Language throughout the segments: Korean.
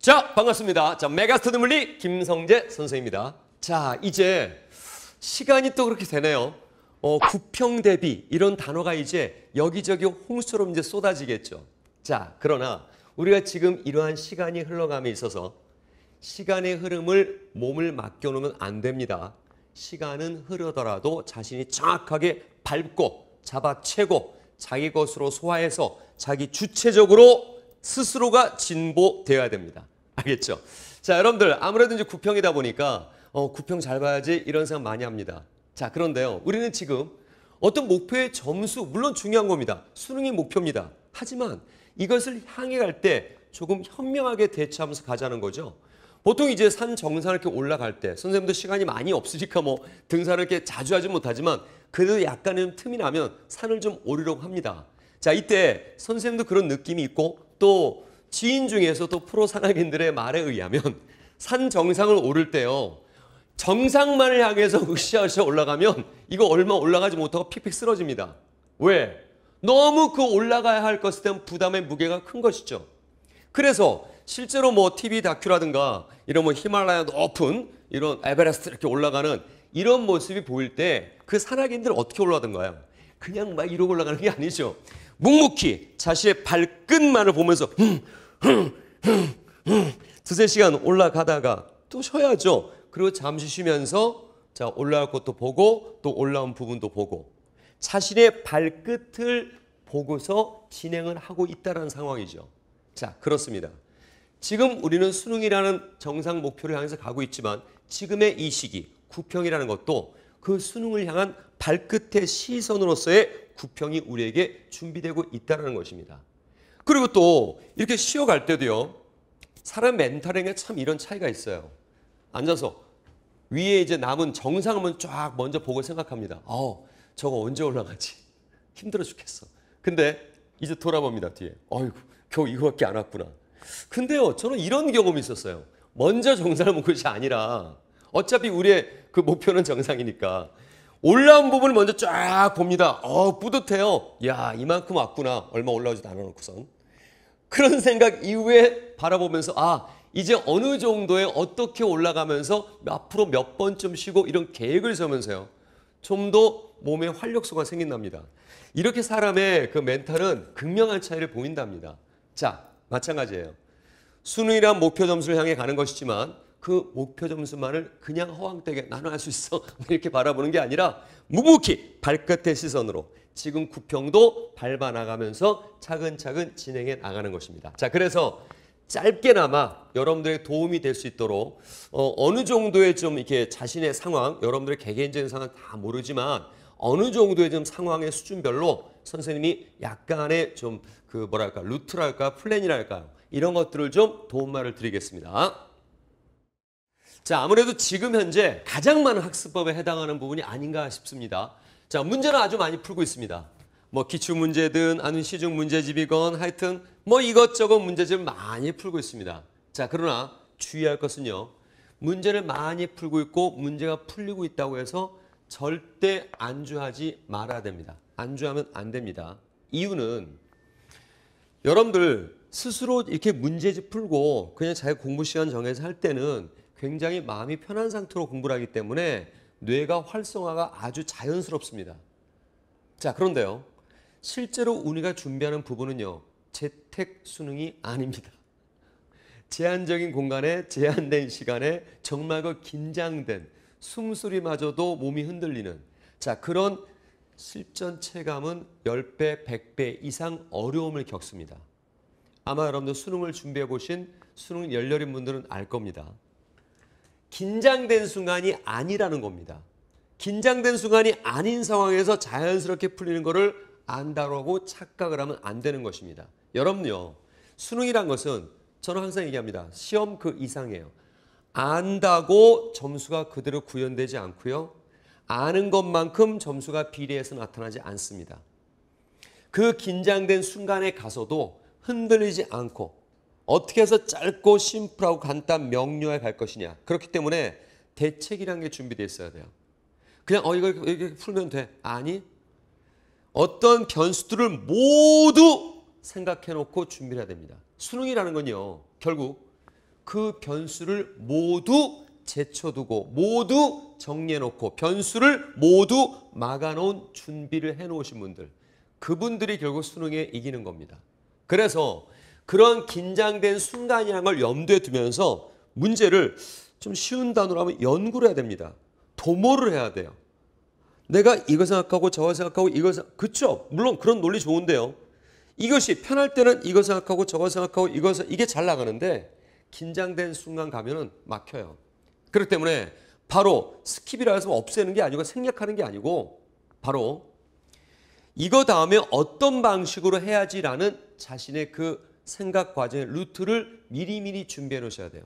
자, 반갑습니다. 자, 메가스터드 물리 김성재 선생입니다. 자, 이제 시간이 또 그렇게 되네요. 어, 구평 대비 이런 단어가 이제 여기저기 홍수처럼 이제 쏟아지겠죠. 자, 그러나 우리가 지금 이러한 시간이 흘러감에 있어서 시간의 흐름을 몸을 맡겨놓으면 안 됩니다. 시간은 흐르더라도 자신이 정확하게 밟고 잡아채고 자기 것으로 소화해서 자기 주체적으로 스스로가 진보돼야 됩니다. 알겠죠? 자, 여러분들 아무래도 이제 구평이다 보니까 어, 구평 잘 봐야지 이런 생각 많이 합니다. 자, 그런데요. 우리는 지금 어떤 목표의 점수 물론 중요한 겁니다. 수능이 목표입니다. 하지만 이것을 향해 갈 때 조금 현명하게 대처하면서 가자는 거죠. 보통 이제 산 정상을 이렇게 올라갈 때 선생님도 시간이 많이 없으니까 뭐 등산을 이렇게 자주 하지 못하지만 그래도 약간의 틈이 나면 산을 좀 오르려고 합니다. 자, 이때 선생님도 그런 느낌이 있고 또 지인 중에서도 프로 산악인들의 말에 의하면 산 정상을 오를 때요. 정상만을 향해서 으쌰으쌰 올라가면 이거 얼마 올라가지 못하고 픽픽 쓰러집니다. 왜? 너무 그 올라가야 할 것에 대한 부담의 무게가 큰 것이죠. 그래서 실제로 뭐 TV 다큐라든가 이런 뭐 히말라야 높은 이런 에베레스트 이렇게 올라가는 이런 모습이 보일 때 그 산악인들 어떻게 올라가던가요? 그냥 막 이러고 올라가는 게 아니죠. 묵묵히 자신의 발끝만을 보면서 두세 시간 올라가다가 또 쉬어야죠. 그리고 잠시 쉬면서 자 올라갈 것도 보고 또 올라온 부분도 보고 자신의 발끝을 보고서 진행을 하고 있다는 상황이죠. 자 그렇습니다. 지금 우리는 수능이라는 정상 목표를 향해서 가고 있지만 지금의 이 시기 구평이라는 것도 그 수능을 향한 발끝의 시선으로서의 구평이 우리에게 준비되고 있다는 것입니다. 그리고 또 이렇게 쉬어갈 때도요. 사람 멘탈에참 이런 차이가 있어요. 앉아서 위에 이제 남은 정상만 쫙 먼저 보고 생각합니다. 어, 저거 언제 올라가지? 힘들어 죽겠어. 근데 이제 돌아봅니다 뒤에. 어이구 겨우 이거밖에 안 왔구나. 근데요 저는 이런 경험이 있었어요. 먼저 정상을 본 것이 아니라 어차피 우리의 그 목표는 정상이니까 올라온 부분을 먼저 쫙 봅니다. 어, 뿌듯해요. 야, 이만큼 왔구나. 얼마 올라오지도 않아놓고선. 그런 생각 이후에 바라보면서, 아, 이제 어느 정도에 어떻게 올라가면서 앞으로 몇 번쯤 쉬고 이런 계획을 세우면서요. 좀 더 몸에 활력소가 생긴답니다. 이렇게 사람의 그 멘탈은 극명한 차이를 보인답니다. 자, 마찬가지예요. 수능이란 목표 점수를 향해 가는 것이지만 그 목표 점수만을 그냥 허황되게 나는 할수 있어 뭐 이렇게 바라보는 게 아니라 묵묵히 발끝의 시선으로 지금 구평도 밟아 나가면서 차근차근 진행해 나가는 것입니다. 자 그래서 짧게나마 여러분들의 도움이 될 수 있도록 어, 느 정도의 좀 이렇게 자신의 상황 여러분들의 개개인적인 상황 다 모르지만 어느 정도의 좀 상황의 수준별로 선생님이 약간의 좀 그 뭐랄까 루트랄까 플랜이랄까 이런 것들을 좀 도움말을 드리겠습니다. 자, 아무래도 지금 현재 가장 많은 학습법에 해당하는 부분이 아닌가 싶습니다. 자, 문제는 아주 많이 풀고 있습니다. 뭐 기출 문제든 아니면 시중 문제집이건 하여튼 뭐 이것저것 문제집을 많이 풀고 있습니다. 자, 그러나 주의할 것은요. 문제를 많이 풀고 있고 문제가 풀리고 있다고 해서 절대 안주하지 말아야 됩니다. 안주하면 안 됩니다. 이유는 여러분들 스스로 이렇게 문제집 풀고 그냥 자기 공부 시간 정해서 할 때는 굉장히 마음이 편한 상태로 공부를 하기 때문에 뇌가 활성화가 아주 자연스럽습니다. 자, 그런데요. 실제로 우리가 준비하는 부분은요. 재택 수능이 아닙니다. 제한적인 공간에 제한된 시간에 정말 그 긴장된 숨소리마저도 몸이 흔들리는 자, 그런 실전 체감은 10배, 100배 이상 어려움을 겪습니다. 아마 여러분들 수능을 준비해 보신 수능 열렬인 분들은 알 겁니다. 긴장된 순간이 아니라는 겁니다. 긴장된 순간이 아닌 상황에서 자연스럽게 풀리는 것을 안다라고 착각을 하면 안 되는 것입니다. 여러분요. 수능이란 것은 저는 항상 얘기합니다. 시험 그 이상이에요. 안다고 점수가 그대로 구현되지 않고요. 아는 것만큼 점수가 비례해서 나타나지 않습니다. 그 긴장된 순간에 가서도 흔들리지 않고 어떻게 해서 짧고 심플하고 간단 명료하게 갈 것이냐. 그렇기 때문에 대책이라는 게 준비되어 있어야 돼요. 그냥 어 이거 이렇게 풀면 돼. 아니. 어떤 변수들을 모두 생각해 놓고 준비 해야 됩니다. 수능이라는 건요. 결국 그 변수를 모두 제쳐두고 모두 정리해 놓고 변수를 모두 막아 놓은 준비를 해 놓으신 분들. 그분들이 결국 수능에 이기는 겁니다. 그래서 그런 긴장된 순간이라걸 염두에 두면서 문제를 좀 쉬운 단어로 하면 연구를 해야 됩니다. 도모를 해야 돼요. 내가 이거 생각하고 저거 생각하고 이거 생각 그쵸? 물론 그런 논리 좋은데요. 이것이 편할 때는 이거 생각하고 저거 생각하고 이거 이게 잘 나가는데 긴장된 순간 가면은 막혀요. 그렇기 때문에 바로 스킵이라 해서 없애는 게 아니고 생략하는 게 아니고 바로 이거 다음에 어떤 방식으로 해야지라는 자신의 그 생각 과정의 루트를 미리미리 준비해 놓으셔야 돼요.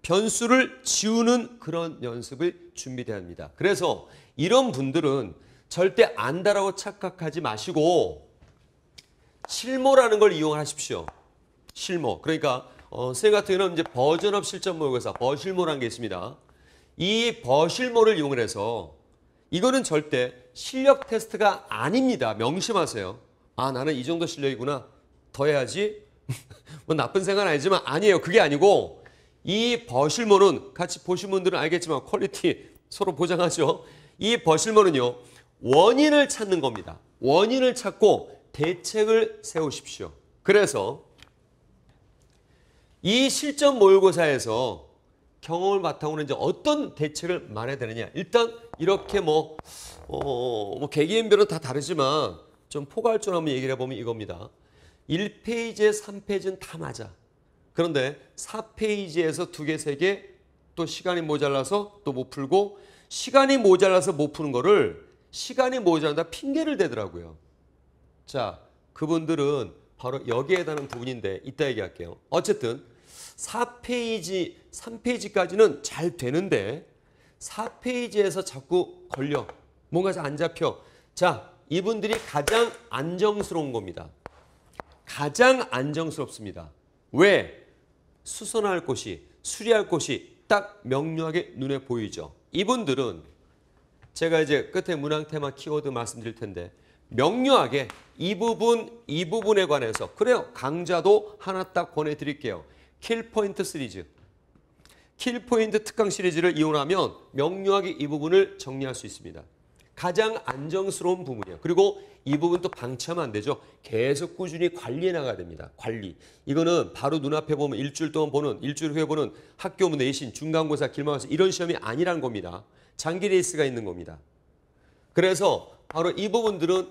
변수를 지우는 그런 연습을 준비돼야 합니다. 그래서 이런 분들은 절대 안다라고 착각하지 마시고 실모라는 걸 이용하십시오. 실모. 그러니까 어, 선생님 같은 경우는 이제 버전업 실전 모의고사 버실모라는 게 있습니다. 이 버실모를 이용 해서 이거는 절대 실력 테스트가 아닙니다. 명심하세요. 아 나는 이 정도 실력이구나. 더 해야지 뭐 나쁜 생각 아니지만 아니에요. 그게 아니고 이버실모는 같이 보신 분들은 알겠지만 퀄리티 서로 보장하죠. 이버실모는요 원인을 찾는 겁니다. 원인을 찾고 대책을 세우십시오. 그래서 이 실전 모의고사에서 경험을 바탕으로 이제 어떤 대책을 말해야 되느냐. 일단 이렇게 뭐, 어, 뭐 개개인별은 다 다르지만 좀 포괄적으로 한번 얘기를 해보면 이겁니다. 1페이지에 3페이지는 다 맞아. 그런데 4페이지에서 2개, 3개 또 시간이 모자라서 또 못 풀고 시간이 모자라서 못 푸는 거를 시간이 모자란다 핑계를 대더라고요. 자, 그분들은 바로 여기에 해당하는 부분인데 이따 얘기할게요. 어쨌든 4페이지, 3페이지까지는 잘 되는데 4페이지에서 자꾸 걸려. 뭔가 안 잡혀. 자, 이분들이 가장 안정스러운 겁니다. 가장 안정스럽습니다. 왜? 수선할 곳이, 수리할 곳이 딱 명료하게 눈에 보이죠. 이분들은 제가 이제 끝에 문항 테마 키워드 말씀드릴 텐데 명료하게 이 부분, 이 부분에 관해서 그래요. 강좌도 하나 딱 권해드릴게요. 킬포인트 시리즈. 킬포인트 특강 시리즈를 이용하면 명료하게 이 부분을 정리할 수 있습니다. 가장 안정스러운 부분이에요. 그리고 이 부분도 방치하면 안 되죠. 계속 꾸준히 관리해 나가야 됩니다. 관리. 이거는 바로 눈앞에 보면 일주일 동안 보는, 일주일 후에 보는 학교문 내신, 중간고사, 길망고사 이런 시험이 아니란 겁니다. 장기 레이스가 있는 겁니다. 그래서 바로 이 부분들은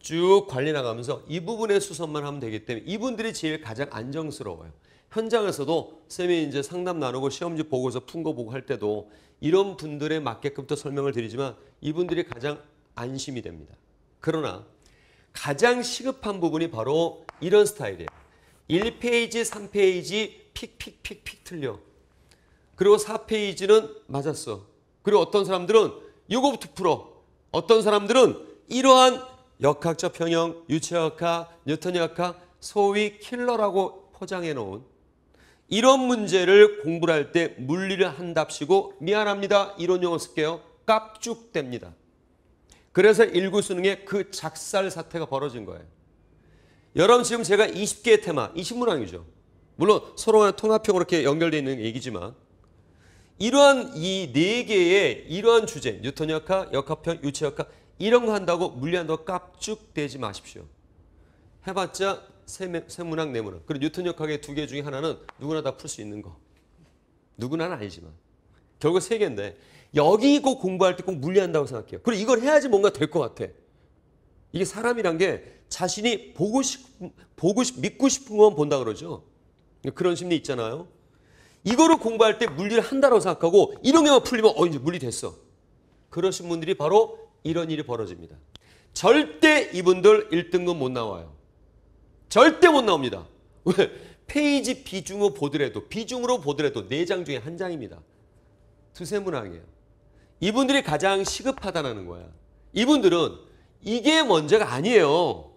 쭉 관리 나가면서 이 부분의 수선만 하면 되기 때문에 이분들이 제일 가장 안정스러워요. 현장에서도 쌤이 이제 상담 나누고 시험지 보고서 푼 거 보고 할 때도 이런 분들에 맞게끔 또 설명을 드리지만 이분들이 가장 안심이 됩니다. 그러나 가장 시급한 부분이 바로 이런 스타일이에요. 1페이지, 3페이지 픽픽픽픽 틀려. 그리고 4페이지는 맞았어. 그리고 어떤 사람들은 이거부터 풀어. 어떤 사람들은 이러한 역학적 평형, 유체역학, 뉴턴 역학, 소위 킬러라고 포장해 놓은 이런 문제를 공부를 할 때 물리를 한답시고 미안합니다. 이런 용어 쓸게요. 깝죽됩니다. 그래서 1구 수능에 그 작살 사태가 벌어진 거예요. 여러분 지금 제가 20개의 테마, 20문항이죠. 물론 서로 간의 통합형 으로 이렇게 연결되어 있는 얘기지만 이러한 이 네 개의 이러한 주제, 뉴턴 역학, 역학편, 유체 역학 이런 거 한다고 물리한다고 깝죽대지 마십시오. 해봤자 세문학, 네문학. 그리고 뉴턴 역학의 두 개 중에 하나는 누구나 다 풀 수 있는 거. 누구나는 아니지만. 결국 세 개인데 여기 꼭 공부할 때 꼭 물리한다고 생각해요. 그리고 이걸 해야지 뭔가 될 것 같아. 이게 사람이란 게 자신이 보고 싶, 보고 싶, 믿고 싶은 건 본다 그러죠. 그런 심리 있잖아요. 이거를 공부할 때 물리를 한다고 생각하고 이런 게만 풀리면 어 이제 물리 됐어. 그러신 분들이 바로 이런 일이 벌어집니다. 절대 이분들 1등급 못 나와요. 절대 못 나옵니다. 왜? 페이지 비중으로 보더라도 비중으로 보더라도 4장 중에 한 장입니다. 두세 문항이에요. 이분들이 가장 시급하다는 거야. 이분들은 이게 먼저가 아니에요.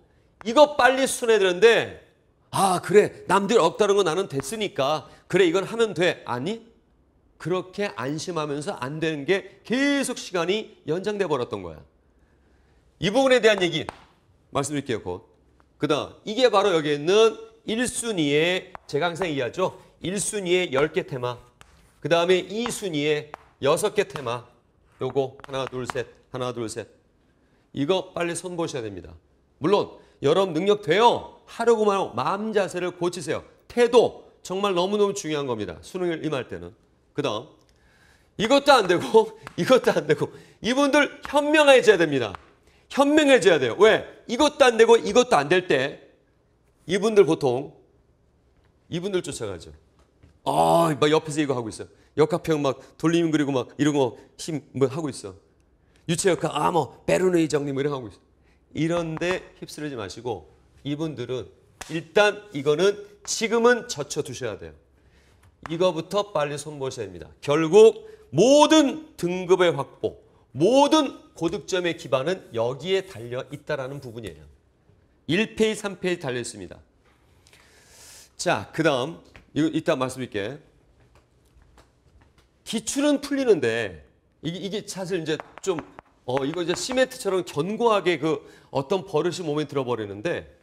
이거 빨리 순해 되는데 아 그래 남들 없다는 거 나는 됐으니까 그래 이건 하면 돼 아니 그렇게 안심하면서 안 되는 게 계속 시간이 연장돼 버렸던 거야 이 부분에 대한 얘기 말씀드릴게요 곧그 다음 이게 바로 여기 있는 1순위의 재강생 이하죠. 1순위의 10개 테마. 그 다음에 2순위의 6개 테마. 요거 하나 둘셋 하나 둘 셋. 이거 빨리 손보셔야 됩니다. 물론 여러분 능력 돼요. 하려고만 하고 마음 자세를 고치세요. 태도 정말 너무너무 중요한 겁니다. 수능을 임할 때는. 그 다음 이것도 안 되고 이것도 안 되고 이분들 현명해져야 됩니다. 현명해져야 돼요. 왜? 이것도 안 되고 이것도 안 될 때 이분들 보통 이분들 쫓아가죠. 아, 막 옆에서 이거 하고 있어. 역학평 막 돌림 그리고 막 이런 거 힘 뭐 하고 있어. 유체역학 아 뭐 베르누이 정리 뭐 이런 하고 있어. 이런데 휩쓸리지 마시고 이분들은 일단 이거는 지금은 젖혀 두셔야 돼요. 이거부터 빨리 손보셔야 됩니다. 결국 모든 등급의 확보, 모든 고득점의 기반은 여기에 달려 있다라는 부분이에요. 1페이3페이 달려 있습니다. 자, 그 다음 이거 이따 말씀드릴게. 기출은 풀리는데 이게, 이게 사실 이제 좀 어, 이거 이제 시멘트처럼 견고하게 그 어떤 버릇이 몸에 들어버리는데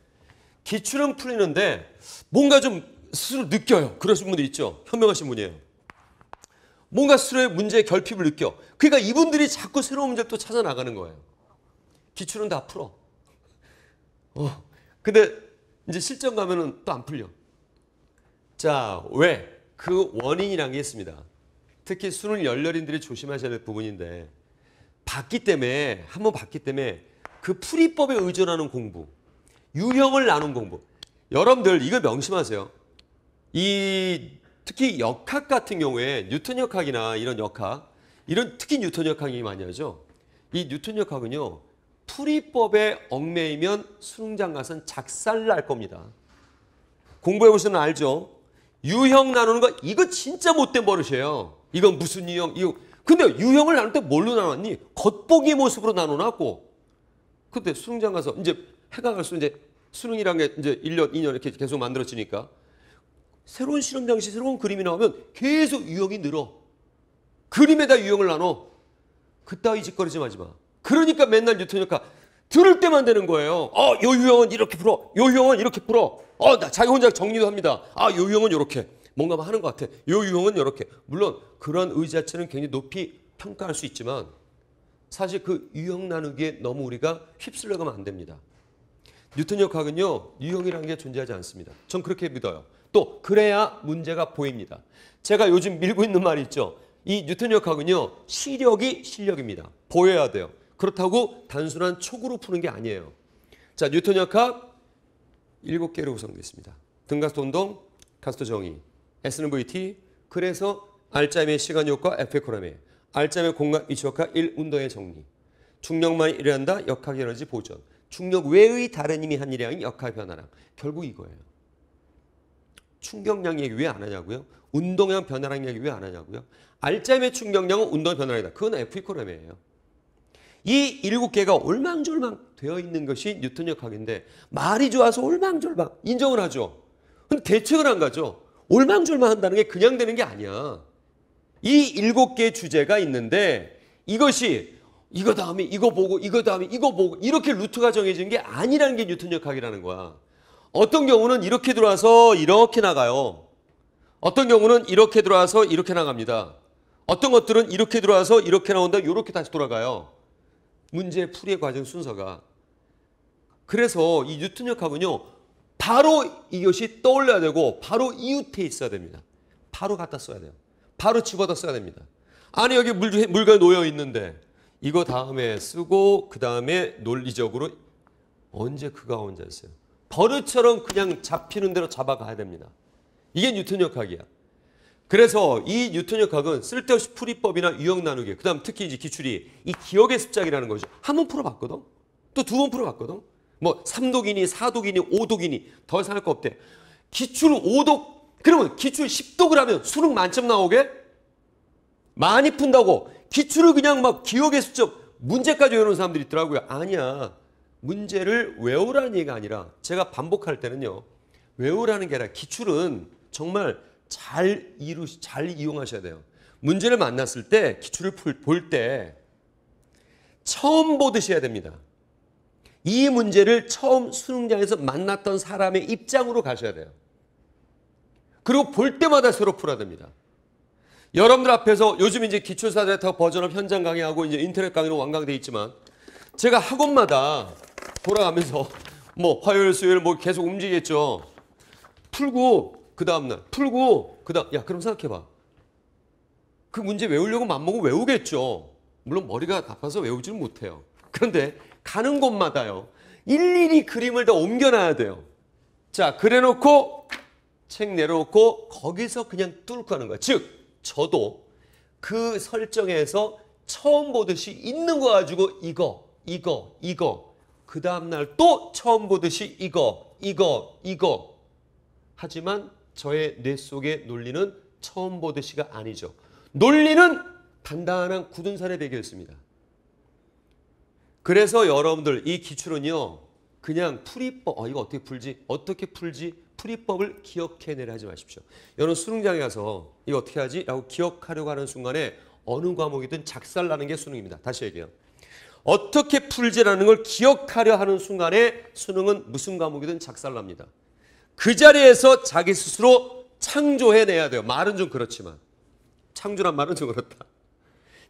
기출은 풀리는데 뭔가 좀 스스로 느껴요. 그러신 분들 있죠. 현명하신 분이에요. 뭔가 스스로의 문제의 결핍을 느껴. 그러니까 이분들이 자꾸 새로운 문제를 또 찾아 나가는 거예요. 기출은 다 풀어. 어. 근데 이제 실전 가면은 또 안 풀려. 자, 왜? 그 원인이란 게 있습니다. 특히 수능 열렬인들이 조심하셔야 될 부분인데 봤기 때문에 한번 봤기 때문에 그 풀이법에 의존하는 공부, 유형을 나눈 공부. 여러분들 이걸 명심하세요. 이 특히 역학 같은 경우에 뉴턴 역학이나 이런 역학, 이런 특히 뉴턴 역학이 많이 하죠. 이 뉴턴 역학은요. 풀이법에 얽매이면 수능장 가서는 작살 날 겁니다. 공부해 보시면 알죠. 유형 나누는 거 이거 진짜 못된 버릇이에요. 이건 무슨 유형? 이거 근데 유형을 나눌 때 뭘로 나눴니? 겉보기 모습으로 나눠놨고. 그때 수능장 가서 이제 해가 갈수록 이제 수능이란 게 이제 1년, 2년 이렇게 계속 만들어지니까 새로운 실험 장치, 새로운 그림이 나오면 계속 유형이 늘어. 그림에다 유형을 나눠. 그따위 짓거리지 마지 마. 그러니까 맨날 뉴턴 역학 들을 때만 되는 거예요. 어, 요 유형은 이렇게 풀어. 요 유형은 이렇게 풀어. 어, 아, 나 자기 혼자 정리도 합니다. 아, 요 유형은 요렇게. 뭔가 하는 것 같아. 요 유형은 요렇게. 물론 그런 의 자체는 굉장히 높이 평가할 수 있지만 사실 그 유형 나누기에 너무 우리가 휩쓸려 가면 안 됩니다. 뉴턴 역학은요, 유형이라는 게 존재하지 않습니다. 전 그렇게 믿어요. 또 그래야 문제가 보입니다. 제가 요즘 밀고 있는 말이 있죠. 이 뉴턴역학은요. 시력이 실력입니다. 보여야 돼요. 그렇다고 단순한 촉으로 푸는 게 아니에요. 자, 뉴턴역학 7개로 구성되습니다 등가스터 운동, 가스터 정의, S는 VT, 그래서 알짜임의 시간 효과, 에페코라메, 알짜임의 공간 위치 효과, 1. 운동의 정리, 중력만 일어난다, 역학 에너지 보존, 중력 외의 다른 힘이 한 일이랑 역학 변화랑 결국 이거예요. 충격량 얘기 왜 안 하냐고요? 운동량 변화량 얘기 왜 안 하냐고요? 알짜임의 충격량은 운동 변화량이다. 그건 F 이코럼이에요. 이 일곱 개가 올망졸망 되어 있는 것이 뉴턴 역학인데 말이 좋아서 올망졸망 인정을 하죠. 근데 대책을 안 가죠. 올망졸망 한다는 게 그냥 되는 게 아니야. 이 일곱 개의 주제가 있는데 이것이 이거 다음에 이거 보고 이거 다음에 이거 보고 이렇게 루트가 정해진 게 아니라는 게 뉴턴 역학이라는 거야. 어떤 경우는 이렇게 들어와서 이렇게 나가요. 어떤 경우는 이렇게 들어와서 이렇게 나갑니다. 어떤 것들은 이렇게 들어와서 이렇게 나온다 이렇게 다시 돌아가요. 문제 풀이의 과정 순서가. 그래서 이 뉴턴역학은요. 바로 이것이 떠올려야 되고 바로 이웃에 있어야 됩니다. 바로 갖다 써야 돼요. 바로 집어다 써야 됩니다. 안에 여기 물, 물가 놓여 있는데 이거 다음에 쓰고 그 다음에 논리적으로 언제 그가 혼자 있어요. 버릇처럼 그냥 잡히는 대로 잡아가야 됩니다. 이게 뉴턴 역학이야. 그래서 이 뉴턴 역학은 쓸데없이 풀이법이나 유형 나누기, 그 다음 특히 이제 기출이 이 기억의 습작이라는 거죠. 한 번 풀어봤거든? 또 두 번 풀어봤거든? 뭐 3독이니 4독이니 5독이니 더 이상 할거 없대. 기출 5독, 그러면 기출 10독을 하면 수능 만점 나오게? 많이 푼다고 기출을 그냥 막 기억의 수점 문제까지 외우는 사람들이 있더라고요. 아니야. 문제를 외우라는 얘기가 아니라 제가 반복할 때는요. 외우라는 게 아니라 기출은 정말 잘 이루 잘 이용하셔야 돼요. 문제를 만났을 때 기출을 볼 때 처음 보듯이 해야 됩니다. 이 문제를 처음 수능장에서 만났던 사람의 입장으로 가셔야 돼요. 그리고 볼 때마다 새로 풀어야 됩니다. 여러분들 앞에서 요즘 이제 기출사 데이터 버전업 현장 강의하고 이제 인터넷 강의로 완강돼 있지만 제가 학원마다 돌아가면서 뭐 화요일 수요일 뭐 계속 움직이겠죠. 풀고 그 다음날 풀고 그 다음 야 그럼 생각해봐. 그 문제 외우려고 맘먹으면 외우겠죠. 물론 머리가 아파서 외우지는 못해요. 그런데 가는 곳마다요. 일일이 그림을 다 옮겨놔야 돼요. 자 그래놓고 책 내려놓고 거기서 그냥 뚫고 하는 거야. 즉 저도 그 설정에서 처음 보듯이 있는 거 가지고 이거 이거 이거 그 다음날 또 처음 보듯이 이거, 이거, 이거. 하지만 저의 뇌 속의 논리는 처음 보듯이가 아니죠. 논리는 단단한 굳은 살에 배겨있습니다. 그래서 여러분들 이 기출은요. 그냥 풀이법, 어, 이거 어떻게 풀지? 어떻게 풀지? 풀이법을 기억해내려 하지 마십시오. 여러분 수능장에 가서 이거 어떻게 하지? 라고 기억하려고 하는 순간에 어느 과목이든 작살나는 게 수능입니다. 다시 얘기해요. 어떻게 풀지라는 걸 기억하려 하는 순간에 수능은 무슨 과목이든 작살납니다. 그 자리에서 자기 스스로 창조해내야 돼요. 말은 좀 그렇지만. 창조란 말은 좀 그렇다.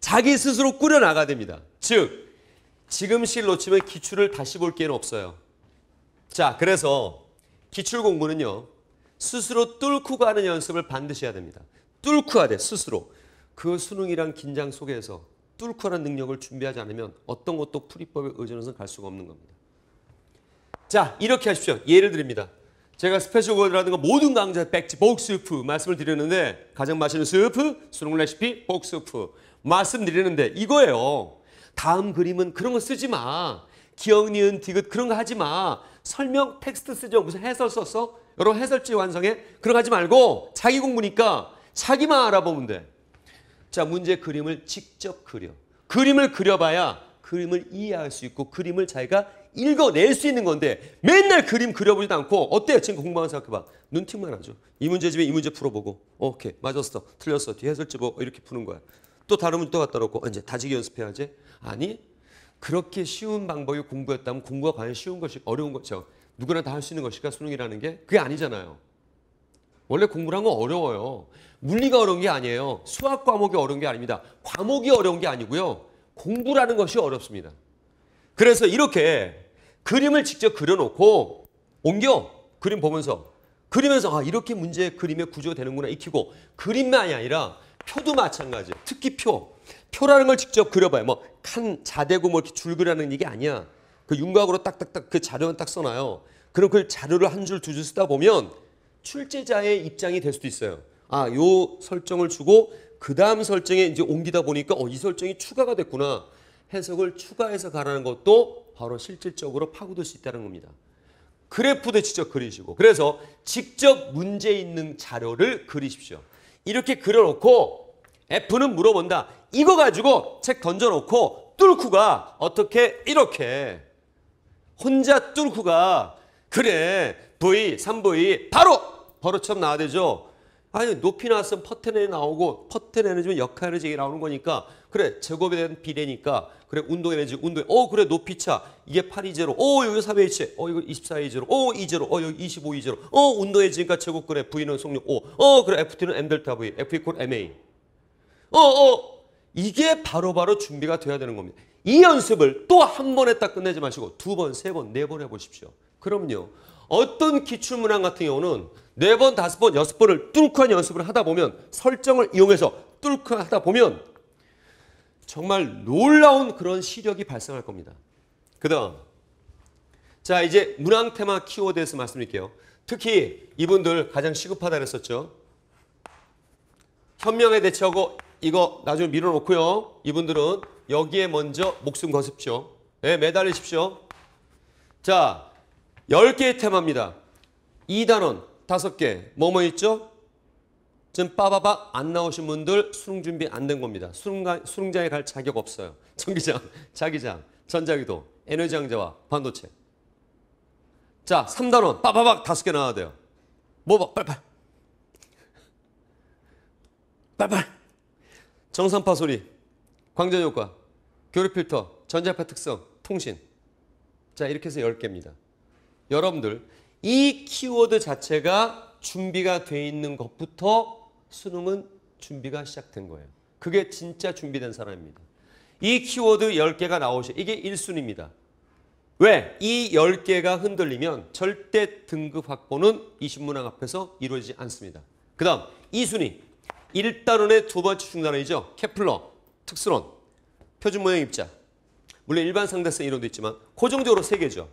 자기 스스로 꾸려나가야 됩니다. 즉, 지금 실 놓치면 기출을 다시 볼 기회는 없어요. 자, 그래서 기출 공부는요. 스스로 뚫고 가는 연습을 반드시 해야 됩니다. 뚫고 해야 돼, 스스로. 그 수능이란 긴장 속에서 뚫고 하는 능력을 준비하지 않으면 어떤 것도 풀이법에 의존해서 갈 수가 없는 겁니다. 자, 이렇게 하십시오. 예를 드립니다. 제가 스페셜 골드라든가 모든 강좌 백지 복스프 말씀을 드렸는데 가장 맛있는 스프 수능 레시피 복스프 말씀드리는데 이거예요. 다음 그림은 그런 거 쓰지 마. 기억, 니은, 디귿 그런 거 하지 마. 설명 텍스트 쓰죠. 무슨 해설 썼어? 여러 해설지 완성해. 그런 거 하지 말고 자기 공부니까 자기만 알아보면 돼. 자, 문제 그림을 직접 그려. 그림을 그려봐야 그림을 이해할 수 있고 그림을 자기가 읽어낼 수 있는 건데 맨날 그림 그려보지도 않고 어때요? 지금 공부하는 생각해봐. 눈팅만 하죠. 이 문제집에 이 문제 풀어보고 오케이 맞았어. 틀렸어. 뒤에 해설지 뭐 이렇게 푸는 거야. 또 다른 문제 또 갖다 놓고 어, 이제 다지기 연습해야지. 아니 그렇게 쉬운 방법이 공부였다면 공부가 과연 쉬운 것이 어려운 것이죠. 누구나 다 할 수 있는 것일까 수능이라는 게 그게 아니잖아요. 원래 공부란 를건 어려워요. 물리가 어려운 게 아니에요. 수학 과목이 어려운 게 아닙니다. 과목이 어려운 게 아니고요. 공부라는 것이 어렵습니다. 그래서 이렇게 그림을 직접 그려놓고 옮겨 그림 보면서 그리면서 아 이렇게 문제 그림의 구조가 되는구나 익히고 그림만이 아니라 표도 마찬가지예요. 특히 표. 표라는 걸 직접 그려봐요. 뭐 칸, 자대고 뭐 이렇게 줄 그라는 얘기 아니야. 그 윤곽으로 딱딱딱 그 자료만 딱 써놔요. 그럼 그 자료를 한 줄 두 줄 쓰다 보면 출제자의 입장이 될 수도 있어요. 아, 요 설정을 주고 그 다음 설정에 이제 옮기다 보니까 어, 이 설정이 추가가 됐구나. 해석을 추가해서 가라는 것도 바로 실질적으로 파고들 수 있다는 겁니다. 그래프도 직접 그리시고 그래서 직접 문제 있는 자료를 그리십시오. 이렇게 그려놓고 F는 물어본다. 이거 가지고 책 던져놓고 뚫고가 어떻게 이렇게 혼자 뚫고가 그래 V, 3V 바로 버릇처럼 나와대죠. 아니 높이 나왔으면 퍼트내 나오고 퍼트내는 역할 에너지가 나오는 거니까 그래 제곱에 대한 비례니까 그래 운동 에너지 운동 어 그래 높이 차 이게 8이제로 어 여기 3H 어 이거 24이제로 어 이제로 어 여기 25이제로 어 운동 에너지니까 제곱 그래 V는 속력 5어 그래 FT는 M 델타 V F 이퀄 MA 어어 어. 이게 바로바로 바로 준비가 돼야 되는 겁니다 이 연습을 또 한 번에 딱 끝내지 마시고 두번세번네번 네 해보십시오 그럼요 어떤 기출문항 같은 경우는 네 번, 다섯 번, 여섯 번을 뚫고한 연습을 하다 보면 설정을 이용해서 뚫고 하다 보면 정말 놀라운 그런 시력이 발생할 겁니다. 그 다음 자 이제 문항 테마 키워드에서 말씀드릴게요. 특히 이분들 가장 시급하다 그랬었죠. 현명에 대처하고 이거 나중에 밀어놓고요. 이분들은 여기에 먼저 목숨 거십시오. 네, 매달리십시오. 자, 10개의 테마입니다. 2단원, 다섯 개. 뭐뭐 있죠? 지금 빠바박 안 나오신 분들 수능 준비 안 된 겁니다. 수능가, 수능장에 갈 자격 없어요. 전기장, 자기장, 전자기도, 에너지 양자와 반도체. 자, 3단원 빠바박 다섯 개 나와야 돼요. 뭐봐, 빨빨. 빨빨. 정산파 소리, 광전 효과, 교류 필터, 전자파 특성, 통신. 자, 이렇게 해서 10개입니다. 여러분들 이 키워드 자체가 준비가 돼 있는 것부터 수능은 준비가 시작된 거예요. 그게 진짜 준비된 사람입니다. 이 키워드 10개가 나오셔. 이게 1순입니다. 위 왜? 이 10개가 흔들리면 절대 등급 확보는 이신문학 앞에서 이루어지지 않습니다. 그 다음 2순위. 1단원의 두 번째 중단원이죠. 케플러, 특수론, 표준 모형 입자. 물론 일반 상대성 이론도 있지만 고정적으로 3개죠.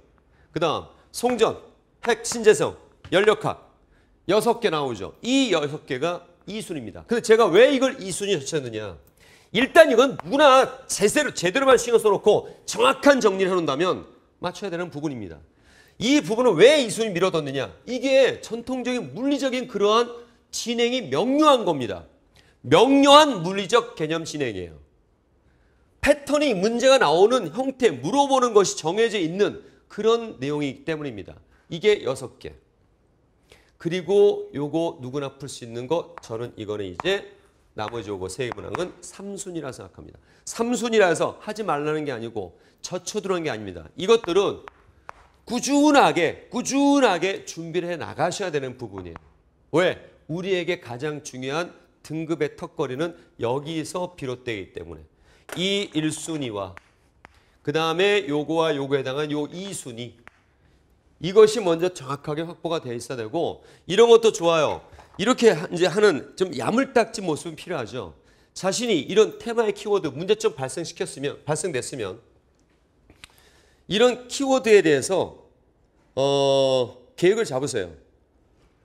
그 다음 송전, 핵, 신재성, 연력학 여섯 개 나오죠. 이 여섯 개가 이순입니다. 근데 제가 왜 이걸 이순이 설치했느냐. 일단 이건 누구나 제대로, 제대로만 신경 써놓고 정확한 정리를 해놓는다면 맞춰야 되는 부분입니다. 이 부분은 왜 이순이 밀어뒀느냐. 이게 전통적인 물리적인 그러한 진행이 명료한 겁니다. 명료한 물리적 개념 진행이에요. 패턴이 문제가 나오는 형태, 물어보는 것이 정해져 있는 그런 내용이기 때문입니다. 이게 여섯 개 그리고 요거 누구나 풀 수 있는 거 저는 이거는 이제 나머지 요거 세의 문항은 3순이라 생각합니다. 삼순이라서 하지 말라는 게 아니고 젖혀들어는게 아닙니다. 이것들은 꾸준하게 꾸준하게 준비를 해 나가셔야 되는 부분이에요. 왜? 우리에게 가장 중요한 등급의 턱걸이는 여기서 비롯되기 때문에 이 1순위와 그 다음에 요거와 요거에 해당한 요 2순위 이것이 먼저 정확하게 확보가 돼 있어야 되고 이런 것도 좋아요. 이렇게 이제 하는 좀 야물딱지 모습은 필요하죠. 자신이 이런 테마의 키워드 문제점 발생시켰으면 발생됐으면 이런 키워드에 대해서 어, 계획을 잡으세요.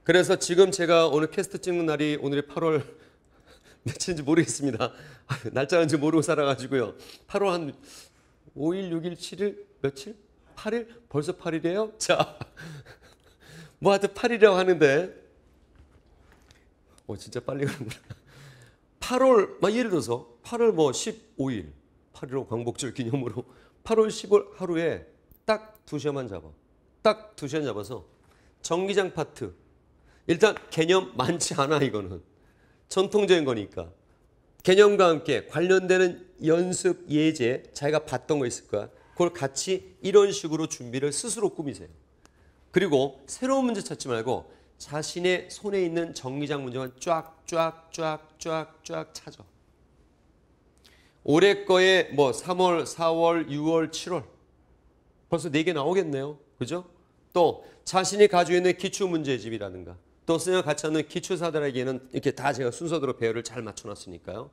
그래서 지금 제가 오늘 캐스트 찍는 날이 오늘이 8월 며칠인지 모르겠습니다. 날짜는지 모르고 살아가지고요. 8월 한 5일, 6일, 7일, 며칠? 8일? 벌써 8일이에요? 자, 뭐 하여튼 8일이라고 하는데, 어, 진짜 빨리 가는구나. 8월, 막 뭐 예를 들어서 8월 뭐 15일, 8 1 광복절 기념으로 8월 10일 하루에 딱두 시간만 잡아. 딱두 시간 잡아서 정기장 파트. 일단 개념 많지 않아, 이거는. 전통적인 거니까. 개념과 함께 관련되는 연습 예제 자기가 봤던 거 있을 거야. 그걸 같이 이런 식으로 준비를 스스로 꾸미세요. 그리고 새로운 문제 찾지 말고 자신의 손에 있는 정리장 문제만 쫙쫙쫙쫙쫙 찾아. 올해 거에 뭐 3월, 4월, 6월, 7월 벌써 4개 나오겠네요. 그죠? 또 자신이 가지고 있는 기출 문제집이라든가 또 쓰는 같이 하는 기출사들에게는 이렇게 다 제가 순서대로 배열을 잘 맞춰놨으니까요.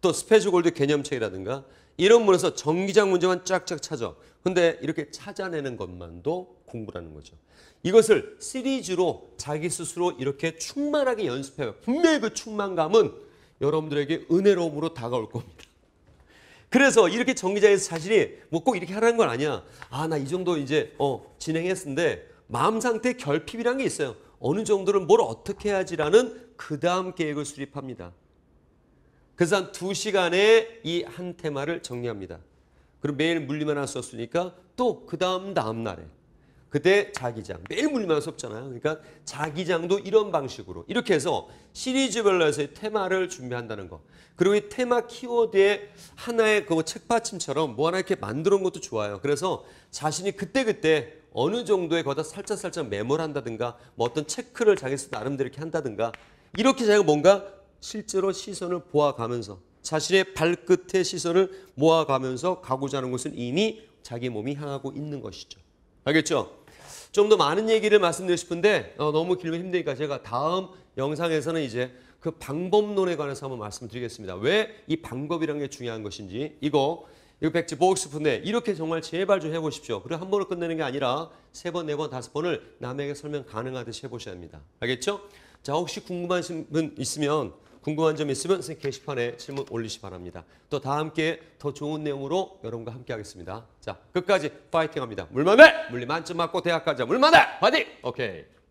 또 스페셜 골드 개념책이라든가 이런 문에서 정기장 문제만 쫙쫙 찾아. 근데 이렇게 찾아내는 것만도 공부라는 거죠. 이것을 시리즈로 자기 스스로 이렇게 충만하게 연습해요. 분명히 그 충만감은 여러분들에게 은혜로움으로 다가올 겁니다. 그래서 이렇게 정기장에서 자신이 뭐 꼭 이렇게 하라는 건 아니야. 아, 나 이 정도 이제 어, 진행했는데 마음 상태 결핍이라게 있어요. 어느 정도는 뭘 어떻게 해야지라는 그 다음 계획을 수립합니다. 그래서 한두시간에이 한 테마를 정리합니다. 그럼 매일 물리만 할수으니까또 그 다음 다음 날에 그때 자기장 매일 물리만 할수잖아요 그러니까 자기장도 이런 방식으로 이렇게 해서 시리즈별로 해서 테마를 준비한다는 거. 그리고 이 테마 키워드에 하나의 그 책받침처럼 뭐 하나 이렇게 만들어 놓은 것도 좋아요. 그래서 자신이 그때그때 어느 정도에 거다 살짝살짝 메모를 한다든가 뭐 어떤 체크를 자기 스스로 나름대로 이렇게 한다든가 이렇게 자기가 뭔가 실제로 시선을 보아가면서 자신의 발끝의 시선을 모아가면서 가고자 하는 것은 이미 자기 몸이 향하고 있는 것이죠. 알겠죠? 좀 더 많은 얘기를 말씀드리고 싶은데 어, 너무 길면 힘드니까 제가 다음 영상에서는 이제 그 방법론에 관해서 한번 말씀드리겠습니다. 왜 이 방법이란 게 중요한 것인지 이거 이거 백지 보고 싶은데 이렇게 정말 제발 좀 해보십시오. 그리고 한 번으로 끝내는 게 아니라 세 번, 네 번, 다섯 번을 남에게 설명 가능하듯이 해보셔야 합니다. 알겠죠? 자 혹시 궁금하신 분 있으면 궁금한 점 있으면 선생님 게시판에 질문 올리시 바랍니다. 또 다 함께 더 좋은 내용으로 여러분과 함께 하겠습니다. 자, 끝까지 파이팅 합니다. 물만해! 물리 만점 맞고 대학 가자. 물만해! 파이팅! 오케이.